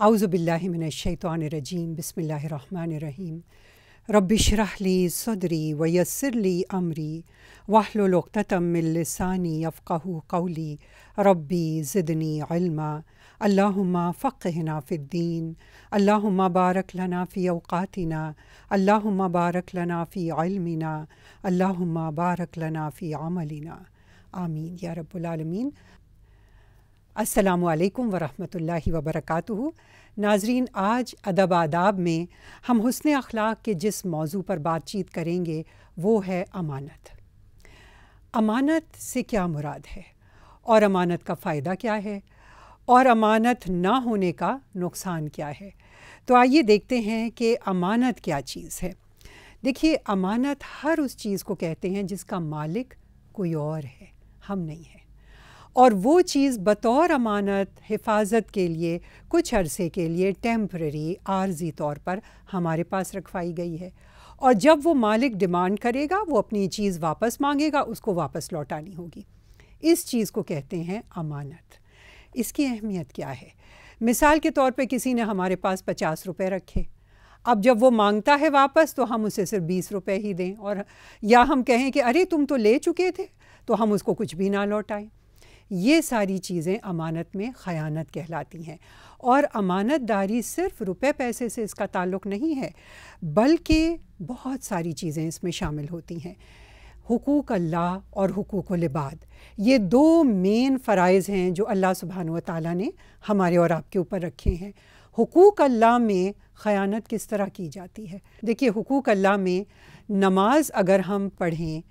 أعوذ بالله من الشيطان الرجيم بسم الله الرحمن الرحيم رب اشرح لي صدري ويسر لي أمري واحلل عقدة من لساني يفقه قولي ربي زدني علما اللهم فقهنا في الدين اللهم بارك لنا في أوقاتنا اللهم بارك لنا في علمنا اللهم بارك لنا في عملنا آمين يا رب العالمين अस्सलाम वरहमतुल्लाहि वबरकातुहु नाजरीन आज अदब आदाब में हम हुस्न अखलाक के जिस मौजू पर बातचीत करेंगे वो है अमानत अमानत से क्या मुराद है और अमानत का फ़ायदा क्या है और अमानत ना होने का नुकसान क्या है तो आइए देखते हैं कि अमानत क्या चीज़ है देखिए अमानत हर उस चीज़ को कहते हैं जिसका मालिक कोई और है हम नहीं है और वो चीज़ बतौर अमानत हिफाजत के लिए कुछ अरसे के लिए टेम्प्ररी आर्जी तौर पर हमारे पास रखवाई गई है और जब वो मालिक डिमांड करेगा वो अपनी चीज़ वापस मांगेगा उसको वापस लौटानी होगी इस चीज़ को कहते हैं अमानत इसकी अहमियत क्या है मिसाल के तौर पे किसी ने हमारे पास पचास रुपए रखे अब जब वो मांगता है वापस तो हम उसे सिर्फ बीस रुपए ही दें और या हम कहें कि अरे तुम तो ले चुके थे तो हम उसको कुछ भी ना लौटाएं ये सारी चीज़ें अमानत में ख़यानत कहलाती हैं और अमानत दारी सिर्फ रुपए पैसे से इसका ताल्लुक़ नहीं है बल्कि बहुत सारी चीज़ें इसमें शामिल होती हैं हुकूक अल्लाह और हुकूक लिबाद ये दो मेन फ़राइज़ हैं जो अल्लाह सुबहान व ताली ने हमारे और आपके ऊपर रखे हैं हकूक अल्लाह में ख़यानत किस तरह की जाती है देखिए हकूक अल्लाह में नमाज अगर हम पढ़ें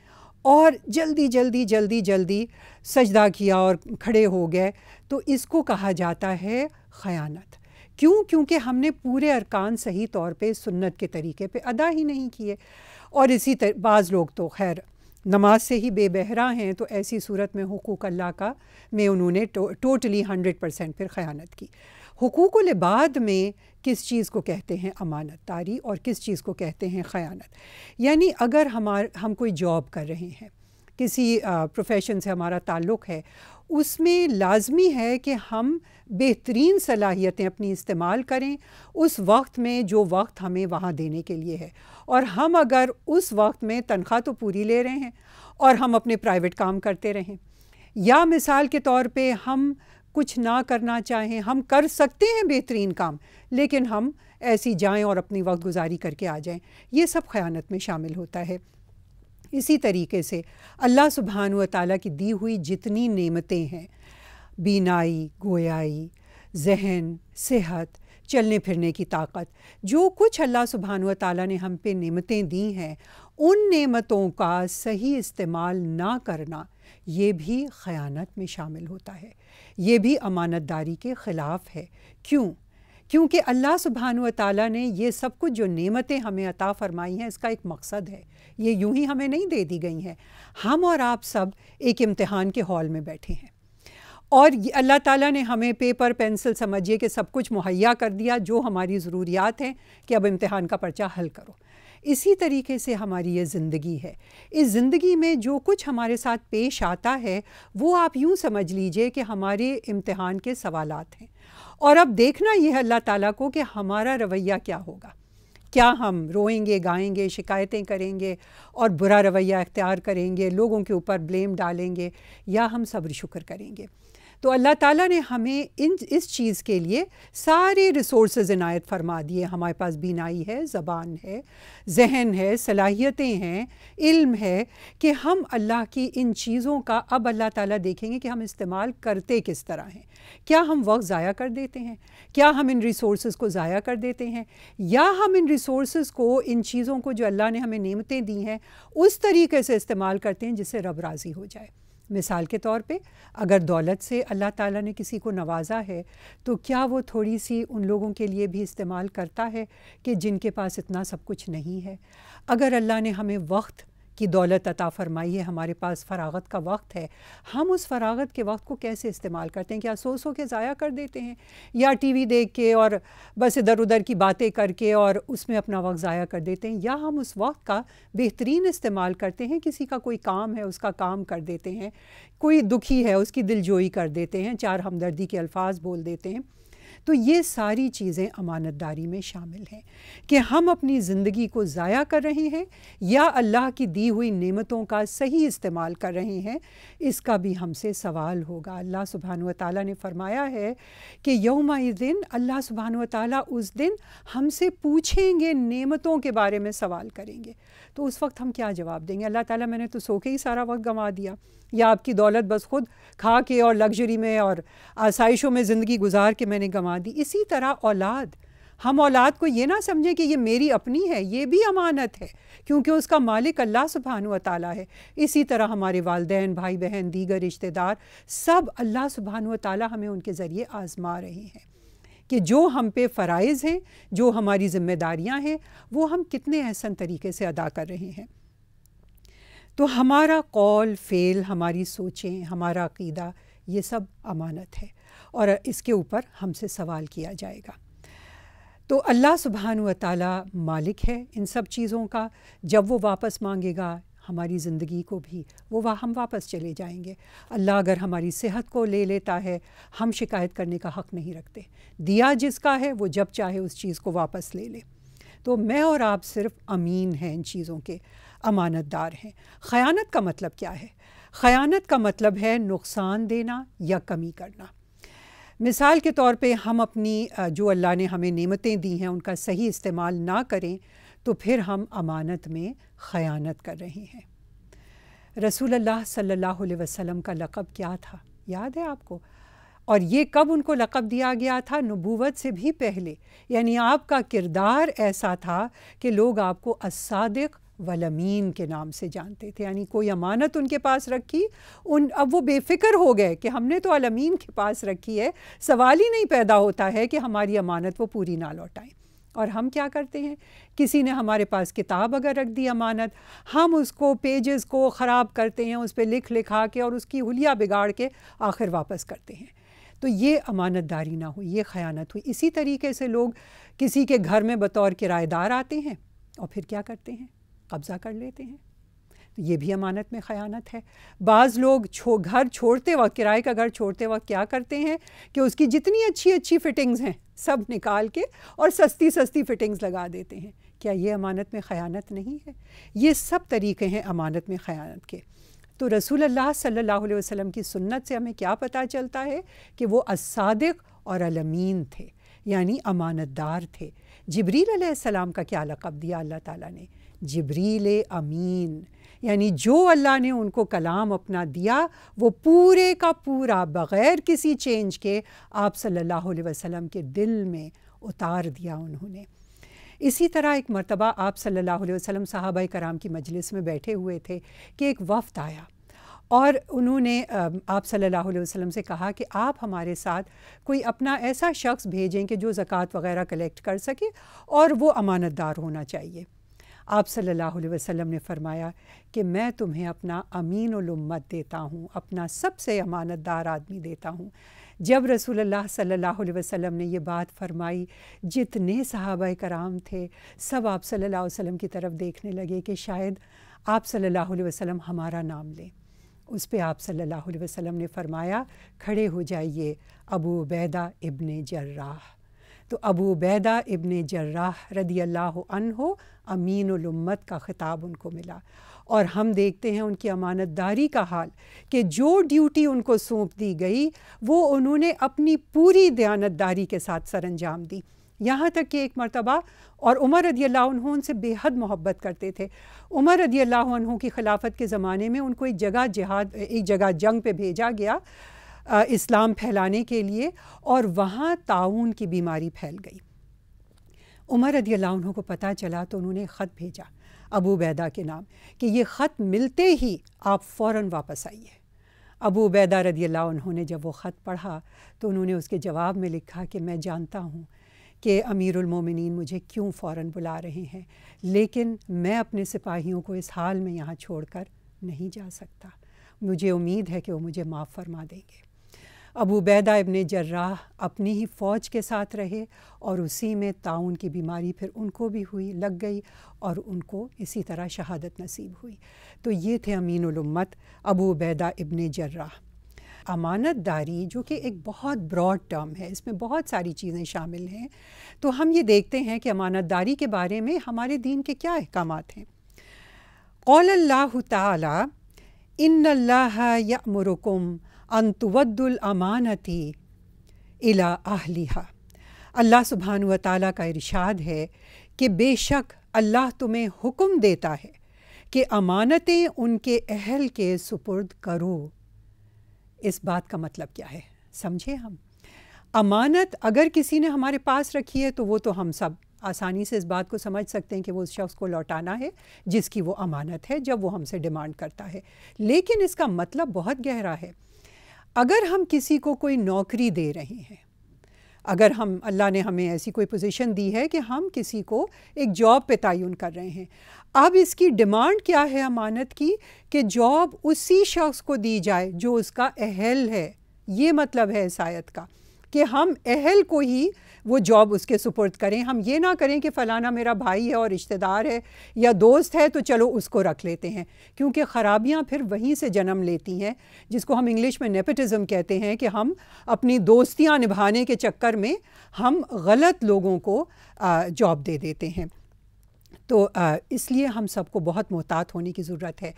और जल्दी जल्दी जल्दी जल्दी सजदा किया और खड़े हो गए तो इसको कहा जाता है ख़यानत क्यों क्योंकि हमने पूरे अरकान सही तौर पे सुन्नत के तरीके पे अदा ही नहीं किए और इसी बाज़ लोग तो खैर नमाज से ही बेबहरा हैं तो ऐसी सूरत में हुकूक अल्लाह का में उन्होंने टो, टोटली हंड्रेड परसेंट फिर ख़यानत की हुकूक लिबाद में किस चीज़ को कहते हैं अमानत तारी और किस चीज़ को कहते हैं ख़यानत यानी अगर हमार हम कोई जॉब कर रहे हैं किसी प्रोफेशन से हमारा ताल्लुक़ है उसमें लाजमी है कि हम बेहतरीन सलाहियतें अपनी इस्तेमाल करें उस वक्त में जो वक्त हमें वहाँ देने के लिए है और हम अगर उस वक्त में तनख्वाह तो पूरी ले रहे हैं और हम अपने प्राइवेट काम करते रहें या मिसाल के तौर पे हम कुछ ना करना चाहें हम कर सकते हैं बेहतरीन काम लेकिन हम ऐसी जाएं और अपनी वक्त गुजारी करके आ जाएं ये सब ख़यानत में शामिल होता है इसी तरीके से अल्लाह सुबहान व ताली की दी हुई जितनी नेमतें हैं बीनाई गोयाई जहन सेहत चलने फिरने की ताकत जो कुछ अल्लाह सुबहान व ताली ने हम पे नेमतें दी हैं उन नेमतों का सही इस्तेमाल ना करना ये भी ख़यानत में शामिल होता है ये भी अमानत दारी के ख़िलाफ़ है क्यों क्योंकि अल्लाह सुबहान ताली ने यह सब कुछ जो नेमतें हमें अता फ़रमाई हैं इसका एक मकसद है ये यूं ही हमें नहीं दे दी गई हैं हम और आप सब एक इम्तहान के हॉल में बैठे हैं और अल्लाह ताला ने हमें पेपर पेंसिल समझिए कि सब कुछ मुहैया कर दिया जो हमारी ज़रूरियात हैं कि अब इम्तहान का पर्चा हल करो इसी तरीके से हमारी ये ज़िंदगी है इस ज़िंदगी में जो कुछ हमारे साथ पेश आता है वो आप यूँ समझ लीजिए कि हमारे इम्तहान के सवाल हैं और अब देखना यह अल्लाह ताला को कि हमारा रवैया क्या होगा क्या हम रोएंगे गाएंगे शिकायतें करेंगे और बुरा रवैया इख्तियार करेंगे लोगों के ऊपर ब्लेम डालेंगे या हम सब्र शुक्र करेंगे तो अल्लाह ताला ने हमें इन इस चीज़ के लिए सारे रिसोर्स इनायत फरमा दिए हमारे पास बीनाई है ज़बान है जहन है सलाहियतें हैं इल्म है कि हम अल्लाह की इन चीज़ों का अब अल्लाह ताला देखेंगे कि हम इस्तेमाल करते किस तरह हैं क्या हम वक्त ज़ाया कर देते हैं क्या हम इन रिसोर्स को ज़ाया कर देते हैं या हम इन रिसोर्स को इन चीज़ों को जो अल्लाह ने हमें नियमतें दी हैं उस तरीके से इस्तेमाल करते हैं जिससे रब राज़ी हो जाए मिसाल के तौर पे अगर दौलत से अल्लाह ताला ने किसी को नवाजा है तो क्या वो थोड़ी सी उन लोगों के लिए भी इस्तेमाल करता है कि जिनके पास इतना सब कुछ नहीं है अगर अल्लाह ने हमें वक्त की दौलत अता फरमाई है हमारे पास फ़रागत का वक्त है हम उस फरागत के वक्त को कैसे इस्तेमाल करते हैं क्या सोच सो के ज़ाया कर देते हैं या टी वी देख के और बस इधर उधर की बातें करके और उसमें अपना वक्त ज़ाया कर देते हैं या हम उस वक्त का बेहतरीन इस्तेमाल करते हैं किसी का कोई काम है उसका काम कर देते हैं कोई दुखी है उसकी दिलजोई कर देते हैं चार हमदर्दी के अल्फाज बोल देते हैं तो ये सारी चीज़ें अमानतदारी में शामिल हैं कि हम अपनी ज़िंदगी को ज़ाया कर रहे हैं या अल्लाह की दी हुई नेमतों का सही इस्तेमाल कर रहे हैं इसका भी हमसे सवाल होगा अल्लाह सुबहान ताली ने फरमाया है कि यौम दिन अल्लाह सुबहान ताली उस दिन हमसे पूछेंगे नेमतों के बारे में सवाल करेंगे तो उस वक्त हम क्या जवाब देंगे अल्लाह ताला मैंने तो सो के ही सारा वक्त गंवा दिया या आपकी दौलत बस खुद खा के और लग्जरी में और आसाइशों में ज़िंदगी गुजार के मैंने गंवा गंवा दी इसी तरह औलाद हम औलाद को ये ना समझें कि ये मेरी अपनी है ये भी अमानत है क्योंकि उसका मालिक अल्लाह सुबहान ताली है इसी तरह हमारे वालदेन भाई बहन दीगर रिश्तेदार सब अल्लाह सुबहान ताली हमें उनके ज़रिए आज़मा रहे हैं कि जो हम पे फ़राइज़ हैं जो हमारी ज़िम्मेदारियाँ हैं वो हम कितने अहसन तरीके से अदा कर रहे हैं तो हमारा कौल फेल हमारी सोचें हमारा अकीदा ये सब अमानत है और इसके ऊपर हमसे सवाल किया जाएगा तो अल्लाह सुबहान ताला मालिक है इन सब चीज़ों का जब वो वापस मांगेगा हमारी ज़िंदगी को भी वो वह हम वापस चले जाएंगे अल्लाह अगर हमारी सेहत को ले लेता है हम शिकायत करने का हक़ नहीं रखते दिया जिसका है वो जब चाहे उस चीज़ को वापस ले ले तो मैं और आप सिर्फ अमीन हैं इन चीज़ों के अमानतदार हैं ख़यानत का मतलब क्या है ख़यानत का मतलब है नुकसान देना या कमी करना मिसाल के तौर पे हम अपनी जो अल्लाह ने हमें नेमतें दी हैं उनका सही इस्तेमाल ना करें तो फिर हम अमानत में ख़यानत कर रहे हैं रसूल अल्लाह सल्लल्लाहु अलैहि वसल्लम का लक़ब क्या था याद है आपको और ये कब उनको लक़ब दिया गया था नबूवत से भी पहले यानी आपका किरदार ऐसा था कि लोग आपको असादिक वलमीन के नाम से जानते थे यानी कोई अमानत उनके पास रखी उन अब वो बेफिक्र हो गए कि हमने तो अलमीन के पास रखी है सवाल ही नहीं पैदा होता है कि हमारी अमानत वो पूरी ना लौटाएं और हम क्या करते हैं किसी ने हमारे पास किताब अगर रख दी अमानत हम उसको पेजेस को ख़राब करते हैं उस पर लिख लिखा के और उसकी हुलिया बिगाड़ के आखिर वापस करते हैं तो ये अमानतदारी ना हुई ये ख़यानत हुई इसी तरीके से लोग किसी के घर में बतौर किराएदार आते हैं और फिर क्या करते हैं कब्ज़ा कर लेते हैं तो ये भी अमानत में ख़यानत है बाज़ लोग छो घर छोड़ते वक्त किराए का घर छोड़ते वक्त क्या करते हैं कि उसकी जितनी अच्छी अच्छी फ़िटिंग्स हैं सब निकाल के और सस्ती सस्ती फ़िटिंग्स लगा देते हैं क्या ये अमानत में ख़यानत नहीं है ये सब तरीक़े हैं अमानत में ख़यानत के तो रसूल अल्लाह सल्लल्लाहु अलैहि वसल्लम की सुन्नत से हमें क्या पता चलता है कि वो असादिक और अलमीन थे यानी अमानतदार थे जबरील सलाम का क्या लक़ब दिया अल्लाह ताला ने जबरील अमीन यानी जो अल्लाह ने उनको कलाम अपना दिया वो पूरे का पूरा बग़ैर किसी चेंज के आप सल्लल्लाहु अलैहि वसल्लम के दिल में उतार दिया उन्होंने इसी तरह एक मरतबा आप सल्लल्लाहु अलैहि वसल्लम साहबा कराम की मजलिस में बैठे हुए थे कि एक वफ्त आया और उन्होंने आप सल्लल्लाहु अलैहि वसल्लम से कहा कि आप हमारे साथ कोई अपना ऐसा शख्स भेजें कि जो ज़क़़त वग़ैरह कलेक्ट कर सके और वो अमानतदार होना चाहिए आप सल्लल्लाहु अलैहि वसल्लम ने फरमाया कि मैं तुम्हें अपना अमीन उम्मत देता हूँ अपना सबसे अमानतदार आदमी देता हूँ जब रसूलुल्लाह सल्लल्लाहु अलैहि वसल्लम ने यह बात फरमाई जितने सहाबा कराम थे सब आप सल्लल्लाहु अलैहि वसल्लम की तरफ देखने लगे कि शायद आप सल्लल्लाहु अलैहि वसल्लम हमारा नाम लें उस पर आप सल्लल्लाहु अलैहि वसल्लम ने फरमाया खड़े हो जाइए अबू उबैदा इब्ने जर्राह तो अबू बैदा इबन जर्राह रदी अल्लाह अमीन अमीनमत का ख़िताब उनको मिला और हम देखते हैं उनकी अमानत दारी का हाल कि जो ड्यूटी उनको सौंप दी गई वो उन्होंने अपनी पूरी दयानतदारी के साथ सर अंजाम दी यहाँ तक कि एक मरतबा और उमर रदी अल्लाह उनसे बेहद मोहब्बत करते थे उमर रदी अल्लाह की खिलाफत के ज़माने में उनको एक जगह जहाद एक जगह जंग पे भेजा गया इस्लाम फैलाने के लिए और वहाँ ताउन की बीमारी फैल गई उमर रदी अल्लाह को पता चला तो उन्होंने ख़त भेजा अबू बैदा के नाम कि ये ख़त मिलते ही आप फ़ौर वापस आइए अबू बैदा रदी अल्लाह जब वो ख़त पढ़ा तो उन्होंने उसके जवाब में लिखा कि मैं जानता हूँ कि अमीरमिन मुझे क्यों फ़ौर बुला रहे हैं लेकिन मैं अपने सिपाहियों को इस हाल में यहाँ छोड़ कर नहीं जा सकता मुझे उम्मीद है कि वो मुझे माफ़ फरमा देंगे अबू बैदा इबन जर्राह अपनी ही फ़ौज के साथ रहे और उसी में ताउन की बीमारी फिर उनको भी हुई लग गई और उनको इसी तरह शहादत नसीब हुई तो ये थे अमीनुलम्मत अबू बैदा इबन जर्राह अमानत दारी जो कि एक बहुत ब्रॉड टर्म है इसमें बहुत सारी चीज़ें शामिल हैं तो हम ये देखते हैं कि अमानत दारी के बारे में हमारे दीन के क्या अहकाम हैं कौल्ला अल्लाह अल्लाह यमरकुम अमानती इला आहलिहा अल्लाह सुबहान व का इरशाद है कि बेशक अल्लाह तुम्हें हुक्म देता है कि अमानतें उनके अहल के सुपुर्द करो इस बात का मतलब क्या है समझे हम अमानत अगर किसी ने हमारे पास रखी है तो वो तो हम सब आसानी से इस बात को समझ सकते हैं कि वो उस शख्स को लौटाना है जिसकी वो अमानत है जब वो हमसे डिमांड करता है लेकिन इसका मतलब बहुत गहरा है अगर हम किसी को कोई नौकरी दे रहे हैं अगर हम अल्लाह ने हमें ऐसी कोई पोजीशन दी है कि हम किसी को एक जॉब पे तयन कर रहे हैं अब इसकी डिमांड क्या है अमानत की कि जॉब उसी शख्स को दी जाए जो उसका अहल है ये मतलब है इस आयत का कि हम अहल को ही वो जॉब उसके सुपुर्द करें हम ये ना करें कि फ़लाना मेरा भाई है और रिश्तेदार है या दोस्त है तो चलो उसको रख लेते हैं क्योंकि ख़राबियाँ फिर वहीं से जन्म लेती हैं जिसको हम इंग्लिश में नेपटिज़म कहते हैं कि हम अपनी दोस्तियाँ निभाने के चक्कर में हम गलत लोगों को जॉब दे देते हैं तो इसलिए हम सबको बहुत मोहतात होने की ज़रूरत है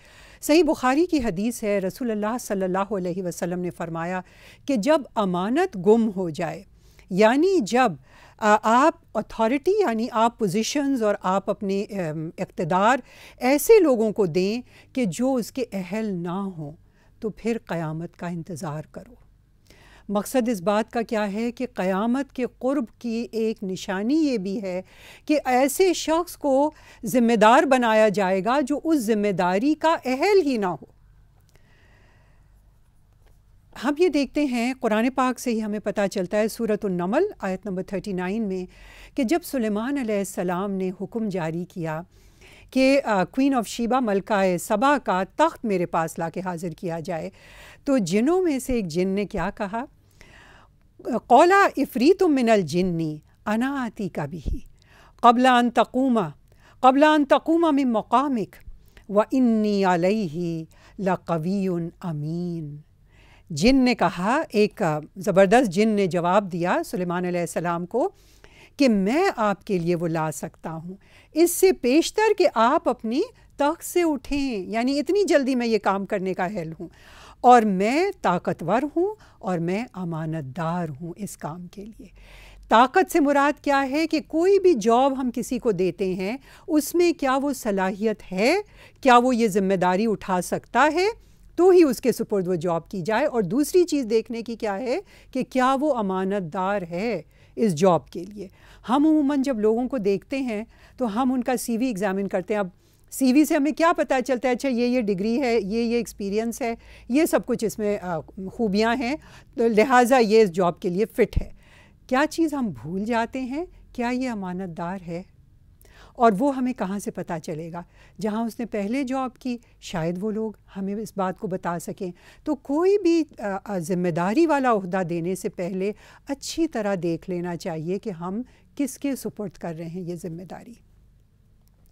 सही बुखारी की हदीस है रसूलुल्लाह सल्लल्लाहु अलैहि वसल्लम ने फ़रमाया कि जब अमानत गुम हो जाए यानी जब आप अथॉरिटी यानी आप पोजीशंस और आप अपने इकतदार ऐसे लोगों को दें कि जो उसके अहल ना हों तो फिर क़यामत का इंतज़ार करो मकसद इस बात का क्या है कि क़यामत के क़ुरब की एक निशानी ये भी है कि ऐसे शख्स को ज़िम्मेदार बनाया जाएगा जो उस ज़िम्मेदारी का अहल ही ना हो हम ये देखते हैं कुरान पाक से ही हमें पता चलता है सूरत नमल आयत नंबर थर्टी नाइन में कि जब सुलेमान सलाम ने हुक्म जारी किया कि क्वीन ऑफ शीबा मलका सबा का तख्त मेरे पास ला के हाज़िर किया जाए तो जिनों में से एक जिन ने क्या कहा कौला इफ़री तो मिनल जिन्नी अनाती का भी कबला अन तकूमा कबलान तकूमा में मकामिक व इन्नी अलई लकवी अमीन जिन ने कहा एक ज़बरदस्त जिन ने जवाब दिया सुलेमान सलाम को कि मैं आपके लिए वो ला सकता हूँ इससे पेशतर कि आप अपनी तख से उठें यानी इतनी जल्दी मैं ये काम करने का हेल हूँ और मैं ताकतवर हूँ और मैं अमानतदार हूँ इस काम के लिए ताकत से मुराद क्या है कि कोई भी जॉब हम किसी को देते हैं उसमें क्या वो सलाहियत है क्या वो ये ज़िम्मेदारी उठा सकता है तो ही उसके सुपुर्द वो जॉब की जाए और दूसरी चीज़ देखने की क्या है कि क्या वो अमानतदार है इस जॉब के लिए हम उमूमन जब लोगों को देखते हैं तो हम उनका सी वी एग्ज़ामिन करते हैं अब सी वी से हमें क्या पता चलता है अच्छा ये ये डिग्री है ये ये एक्सपीरियंस है ये सब कुछ इसमें खूबियाँ हैं तो लिहाजा ये इस जॉब के लिए फ़िट है क्या चीज़ हम भूल जाते हैं क्या ये अमानतदार है और वो हमें कहाँ से पता चलेगा जहाँ उसने पहले जॉब की शायद वो लोग हमें इस बात को बता सकें तो कोई भी ज़िम्मेदारी वाला अहदा देने से पहले अच्छी तरह देख लेना चाहिए कि हम किसके सुपुर्द कर रहे हैं ये ज़िम्मेदारी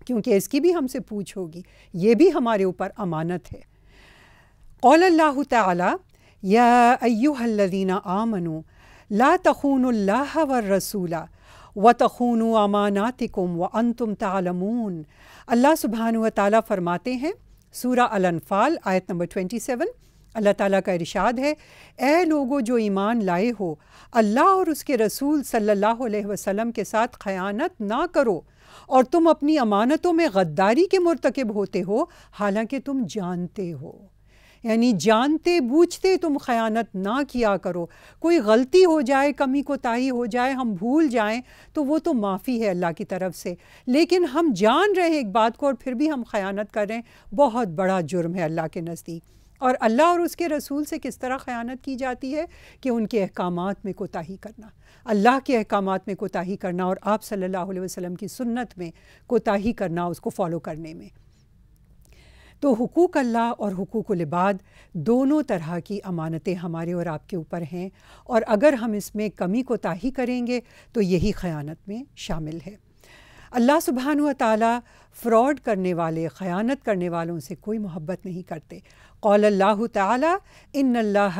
क्योंकि इसकी भी हमसे पूछ होगी ये भी हमारे ऊपर अमानत है कौल अल्लाह ताला या आमनु ला तखून व रसूला व तखून अमानातिकुम व अन तुम तालमून अल्लाह सुबहान ताली फरमाते हैं सूरा अलनफाल आयत नंबर ट्वेंटी सेवन अल्लाह ताला का इरशाद है ए लोगो जो ईमान लाए हो अल्लाह और उसके रसूल सल्लल्लाहु अलैहि वसल्लम के साथ ख़यानत ना करो और तुम अपनी अमानतों में गद्दारी के मरतकब होते हो हालांकि तुम जानते हो यानी जानते बूझते तुम ख़यानत ना किया करो कोई गलती हो जाए कमी कोताही हो जाए हम भूल जाएं तो वो तो माफ़ी है अल्लाह की तरफ से लेकिन हम जान रहे हैं एक बात को और फिर भी हम ख़यानत कर रहे हैं बहुत बड़ा जुर्म है अल्लाह के नज़दीक और अल्लाह और उसके रसूल से किस तरह ख़यानत की जाती है कि उनके अहकाम में कोताही करना अल्लाह के अहकाम में कोताही करना और आप सल्ला वसलम की सुन्नत में कोताही करना उसको फ़ॉलो करने में तो हकूक अल्लाह और हकूक लिबाद दोनों तरह की अमानतें हमारे और आपके ऊपर हैं और अगर हम इसमें कमी को ताही करेंगे तो यही ख़यानत में शामिल है अल्लाह सुबहान तला फ़्रॉड करने वाले ख़यानत करने वालों से कोई मोहब्बत नहीं करते कौल अल्लाह ताली इन अल्लाह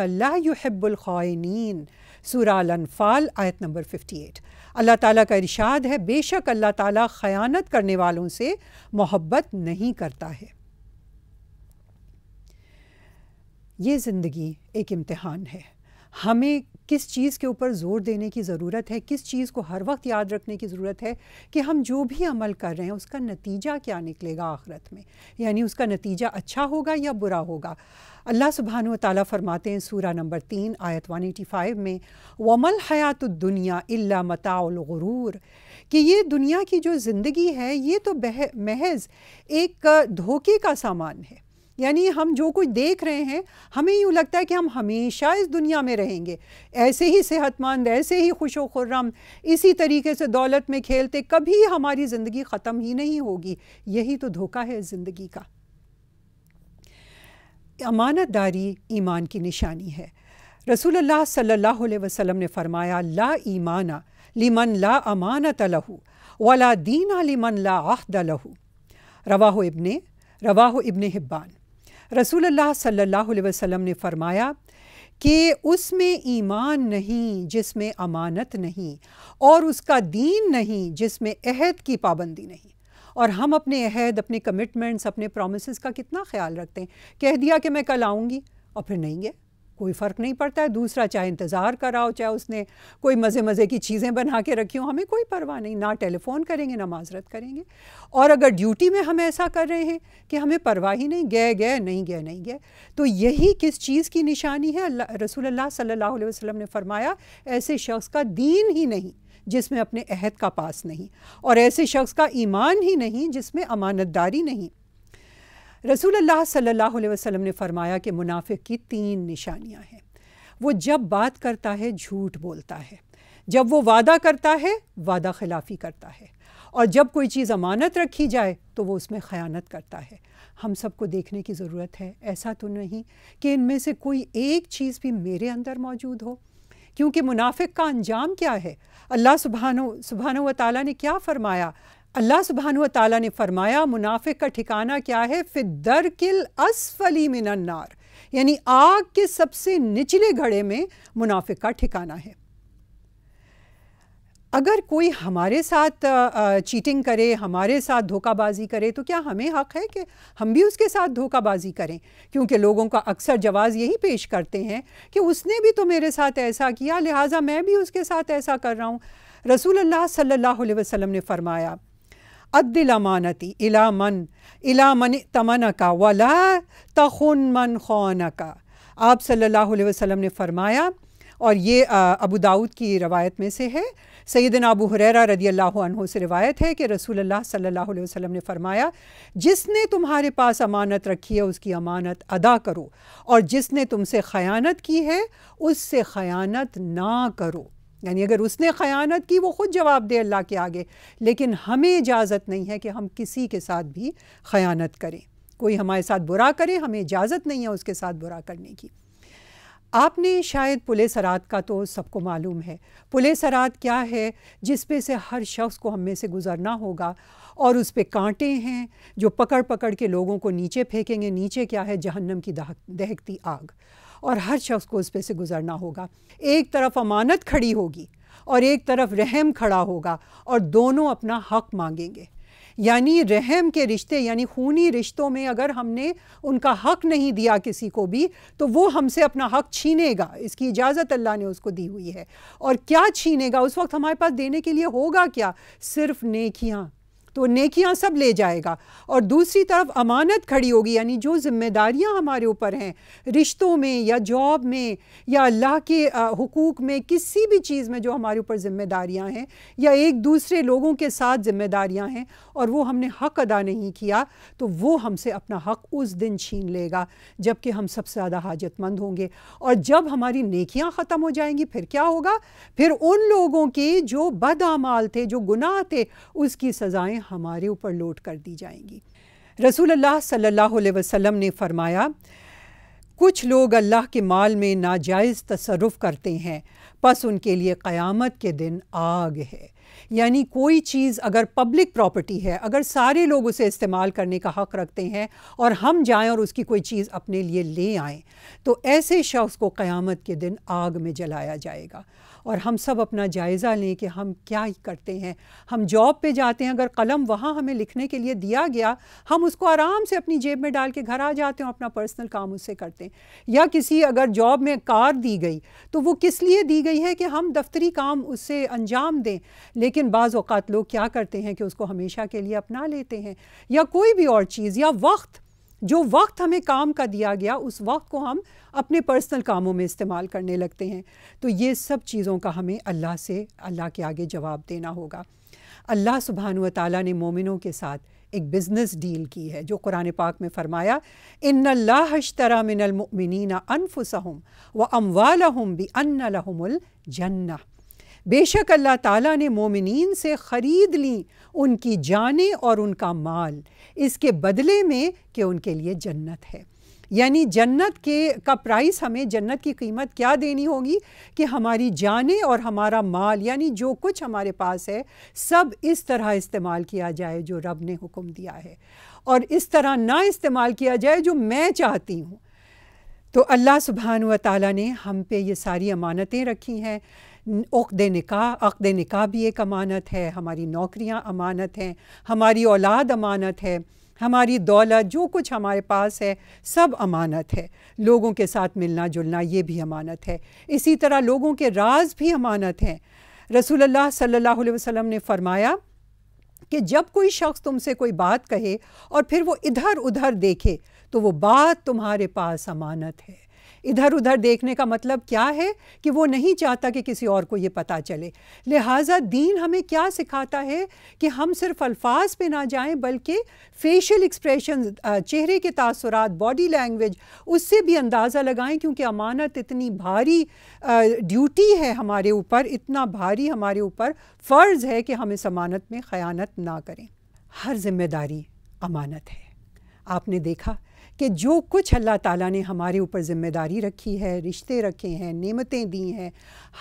आयत नंबर 58 अल्लाह ताली का इरशाद है बेशक अल्लाह ताली ख़यानत करने वालों से मोहब्बत नहीं करता है ये ज़िंदगी एक इम्तहान है हमें किस चीज़ के ऊपर ज़ोर देने की ज़रूरत है किस चीज़ को हर वक्त याद रखने की ज़रूरत है कि हम जो भी अमल कर रहे हैं उसका नतीजा क्या निकलेगा आखरत में यानी उसका नतीजा अच्छा होगा या बुरा होगा अल्लाह सुबहान ताली फरमाते हैं सूरा नंबर तीन आयत वन एटी फाइव में वमल हयात दुनिया इल्ला मताउलगरूर कि ये दुनिया की जो ज़िंदगी है ये तो बह महज एक धोखे का सामान है यानी हम जो कुछ देख रहे हैं हमें यूँ लगता है कि हम हमेशा इस दुनिया में रहेंगे ऐसे ही सेहतमंद ऐसे ही खुश व खुर्रम इसी तरीके से दौलत में खेलते कभी हमारी ज़िंदगी ख़त्म ही नहीं होगी यही तो धोखा है ज़िंदगी का अमानत दारी ईमान की निशानी है रसूल सल्लल्लाहु अलैहि वसल्लम ने फरमाया ला ईमाना लिमन ला अमानत लहू वला दीना लिमन ला आहद लहू रवाह इब्ने रवाह इब्ने हिब्बान रसूल अल्लाह सल्लल्लाहु अलैहि वसल्लम ने फरमाया कि उसमें ईमान नहीं जिसमें अमानत नहीं और उसका दीन नहीं जिसमें अहद की पाबंदी नहीं और हम अपने अहद अपने कमिटमेंट्स अपने प्रोमिस का कितना ख्याल रखते हैं कह दिया कि मैं कल आऊँगी और फिर नहीं गए कोई फ़र्क नहीं पड़ता है दूसरा चाहे इंतज़ार कराओ चाहे उसने कोई मज़े मज़े की चीज़ें बना के रखी हो हमें कोई परवाह नहीं ना टेलीफोन करेंगे ना माजरत करेंगे और अगर ड्यूटी में हम ऐसा कर रहे हैं कि हमें परवाह ही नहीं गए गए नहीं गए नहीं गए तो यही किस चीज़ की निशानी है रसूल सल्ला वसलम ने फरमाया ऐसे शख्स का दीन ही नहीं जिसमें अपने अहद का पास नहीं और ऐसे शख्स का ईमान ही नहीं जिसमें अमानतदारी नहीं रसूल अल्लाह सल्लल्लाहु अलैहि वसल्लम ने फरमाया कि मुनाफिक की तीन निशानियां हैं वो जब बात करता है झूठ बोलता है जब वो वादा करता है वादा खिलाफी करता है और जब कोई चीज़ अमानत रखी जाए तो वो उसमें ख़यानत करता है हम सबको देखने की ज़रूरत है ऐसा तो नहीं कि इनमें से कोई एक चीज़ भी मेरे अंदर मौजूद हो क्योंकि मुनाफिक का अंजाम क्या है अल्लाह सुबहानो सुबहानो व ताली ने क्या फ़रमाया अल्लाह सुबहान तला ने फरमाया मुनाफिक का ठिकाना क्या है फिदर किल असफली मिनन्नार यानी आग के सबसे निचले घड़े में मुनाफिक का ठिकाना है अगर कोई हमारे साथ चीटिंग करे हमारे साथ धोखाबाजी करे तो क्या हमें हक है कि हम भी उसके साथ धोखाबाजी करें क्योंकि लोगों का अक्सर जवाब यही पेश करते हैं कि उसने भी तो मेरे साथ ऐसा किया लिहाजा मैं भी उसके साथ ऐसा कर रहा हूँ रसूल अल्लाह सल्लल्लाहु अलैहि वसल्लम ने फरमाया अद्दिल अमानती इला मन इला मन तमन का वला तखन मन खौन का आप सल्लल्लाहु अलैहि वसल्लम ने फरमाया और ये अबू दाऊद की रवायत में से है सैदन अबू हुररा रदी अल्लाह से रवायत है कि रसूल अल्लाह सल्लल्लाहु अलैहि वसल्लम ने फरमाया जिसने तुम्हारे पास अमानत रखी है उसकी अमानत अदा करो और जिसने तुमसे ख़यानत की है उससे ख़यानत ना करो यानी अगर उसने ख़यानत की वो ख़ुद जवाब दे अल्लाह के आगे लेकिन हमें इजाज़त नहीं है कि हम किसी के साथ भी ख़यानत करें कोई हमारे साथ बुरा करे हमें इजाज़त नहीं है उसके साथ बुरा करने की आपने शायद पुल सरात का तो सबको मालूम है पुल सरात क्या है जिस पे से हर शख्स को हम में से गुज़रना होगा और उस पर कांटे हैं जो पकड़ पकड़ के लोगों को नीचे फेंकेंगे नीचे क्या है जहन्नम की दहकती आग और हर शख्स को उस पर से गुजरना होगा एक तरफ अमानत खड़ी होगी और एक तरफ रहम खड़ा होगा और दोनों अपना हक मांगेंगे यानी रहम के रिश्ते यानी खूनी रिश्तों में अगर हमने उनका हक नहीं दिया किसी को भी तो वो हमसे अपना हक छीनेगा इसकी इजाज़त अल्लाह ने उसको दी हुई है और क्या छीनेगा उस वक्त हमारे पास देने के लिए होगा क्या सिर्फ नेकियां तो नेकियां सब ले जाएगा और दूसरी तरफ अमानत खड़ी होगी यानी जो जिम्मेदारियां हमारे ऊपर हैं रिश्तों में या जॉब में या अल्लाह के हकूक़ में किसी भी चीज़ में जो हमारे ऊपर ज़िम्मेदारियां हैं या एक दूसरे लोगों के साथ ज़िम्मेदारियां हैं और वो हमने हक अदा नहीं किया तो वो हमसे अपना हक उस दिन छीन लेगा जबकि हम सबसे ज़्यादा हाजतमंद होंगे और जब हमारी नेकियाँ ख़त्म हो जाएंगी फिर क्या होगा फिर उन लोगों के जो बदामाल थे जो गुनाह थे उसकी सज़ाएँ ज़िम्मेदारियाँ हमारे ऊपर लोड कर दी जाएंगी रसूल अल्लाह सल्लल्लाहु अलैहि वसल्लम ने फरमाया कुछ लोग अल्लाह के माल में नाजायज़ तसरुफ़ करते हैं बस उनके लिए क़यामत के दिन आग है यानी कोई चीज़ अगर पब्लिक प्रॉपर्टी है अगर सारे लोग उसे इस्तेमाल करने का हक़ रखते हैं और हम जाएं और उसकी कोई चीज़ अपने लिए ले आएं तो ऐसे शख्स को क़यामत के दिन आग में जलाया जाएगा और हम सब अपना जायज़ा लें कि हम क्या ही करते हैं हम जॉब पे जाते हैं अगर कलम वहाँ हमें लिखने के लिए दिया गया हम उसको आराम से अपनी जेब में डाल के घर आ जाते हैं अपना पर्सनल काम उससे करते हैं या किसी अगर जॉब में कार दी गई तो वो किस लिए दी गई है कि हम दफ्तरी काम उससे अंजाम दें लेकिन बाज़ात लोग क्या करते हैं कि उसको हमेशा के लिए अपना लेते हैं या कोई भी और चीज़ या वक्त जो वक्त हमें काम का दिया गया उस वक्त को हम अपने पर्सनल कामों में इस्तेमाल करने लगते हैं तो ये सब चीज़ों का हमें अल्लाह से अल्लाह के आगे जवाब देना होगा अल्लाह सुबहान ताली ने मोमिनों के साथ एक बिज़नेस डील की है जो कुरान पाक में फ़रमाया इन अल्लाहरा मिनमिन अनफुसहम व अम्वालहम भी अन्ना जन्ना बेशक अल्लाह ताला ने मोमिन से ख़रीद ली उनकी जानें और उनका माल इसके बदले में कि उनके लिए जन्नत है यानी जन्नत के का प्राइस हमें जन्नत की कीमत क्या देनी होगी कि हमारी जानें और हमारा माल यानी जो कुछ हमारे पास है सब इस तरह इस्तेमाल किया जाए जो रब ने हुक्म दिया है और इस तरह ना इस्तेमाल किया जाए जो मैं चाहती हूँ तो अल्लाह सुबहान व ताली ने हम पे ये सारी अमानतें रखी हैं अकद निकाह अकद निकाह भी एक अमानत है हमारी नौकरियां अमानत हैं हमारी औलाद अमानत है हमारी दौलत जो कुछ हमारे पास है सब अमानत है लोगों के साथ मिलना जुलना ये भी अमानत है इसी तरह लोगों के राज भी अमानत हैं रसूलुल्लाह सल्लल्लाहु अलैहि वसल्लम ने फरमाया कि जब कोई शख्स तुमसे कोई बात कहे और फिर वो इधर उधर देखे तो वो बात तुम्हारे पास अमानत है इधर उधर देखने का मतलब क्या है कि वो नहीं चाहता कि किसी और को ये पता चले लिहाजा दीन हमें क्या सिखाता है कि हम सिर्फ अल्फाज पे ना जाएं बल्कि फेशियल एक्सप्रेशन चेहरे के तासरात बॉडी लैंग्वेज उससे भी अंदाज़ा लगाएं क्योंकि अमानत इतनी भारी ड्यूटी है हमारे ऊपर इतना भारी हमारे ऊपर फ़र्ज़ है कि हम इस अमानत में ख़यानत ना करें हर जिम्मेदारी अमानत है आपने देखा कि जो कुछ अल्लाह ताला ने हमारे ऊपर ज़िम्मेदारी रखी है रिश्ते रखे हैं नेमतें दी हैं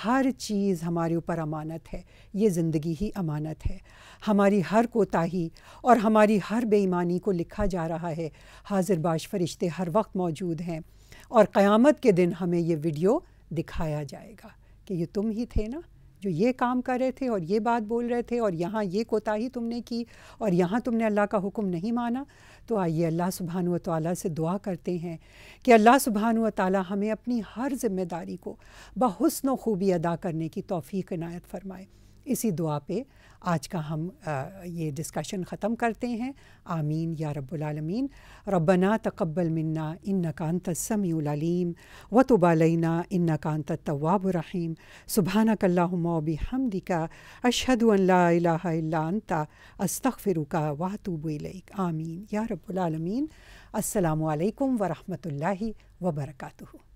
हर चीज़ हमारे ऊपर अमानत है ये ज़िंदगी ही अमानत है हमारी हर कोताही और हमारी हर बेईमानी को लिखा जा रहा है हाजिर बाश फरिश्ते हर वक्त मौजूद हैं और क़यामत के दिन हमें ये वीडियो दिखाया जाएगा कि ये तुम ही थे ना जो ये काम कर रहे थे और ये बात बोल रहे थे और यहाँ ये कोताही तुमने की और यहाँ तुमने अल्लाह का हुक्म नहीं माना तो आइए अल्लाह सुबहान ताली से दुआ करते हैं कि अल्लाह सुबहान ताली हमें अपनी हर जिम्मेदारी को बहुसन खूबी अदा करने की तोफ़ी नायत फ़रमाए इसी दुआ पे आज का हम ये डिस्कशन ख़त्म करते हैं आमीन या रब्बुलमीन रबना तकबल मन्ना इन कानत समीम वतुबालना इन कानत तवाबरहीम सुबहाना कल्लाबी हमदी का अशहदुल्लाता अस्तफ़िर का वाहतूबलक आमीन या रब्बुलमीन असलकम वरहमल वबरकू